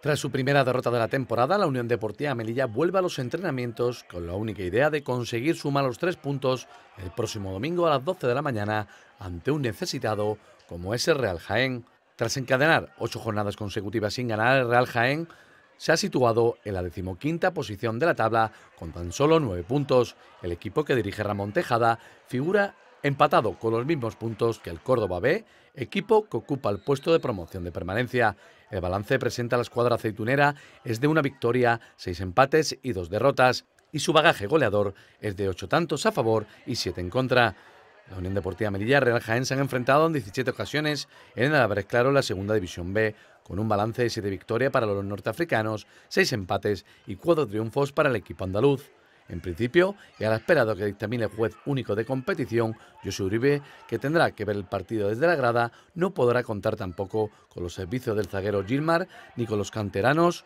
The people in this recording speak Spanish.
Tras su primera derrota de la temporada, la Unión Deportiva Melilla vuelve a los entrenamientos con la única idea de conseguir sumar los tres puntos el próximo domingo a las 12 de la mañana ante un necesitado como es el Real Jaén. Tras encadenar ocho jornadas consecutivas sin ganar, el Real Jaén se ha situado en la decimoquinta posición de la tabla con tan solo nueve puntos. El equipo que dirige Ramón Tejada figura empatado con los mismos puntos que el Córdoba B, equipo que ocupa el puesto de promoción de permanencia. El balance presenta la escuadra aceitunera es de una victoria, seis empates y dos derrotas, y su bagaje goleador es de ocho tantos a favor y siete en contra. La Unión Deportiva Melilla y Real Jaén se han enfrentado en 17 ocasiones en el haber claro la Segunda División B, con un balance de siete victorias para los norteafricanos, seis empates y cuatro triunfos para el equipo andaluz. En principio, y a esperado que dictamine el juez único de competición, José Uribe, que tendrá que ver el partido desde la grada, no podrá contar tampoco con los servicios del zaguero Gilmar ni con los canteranos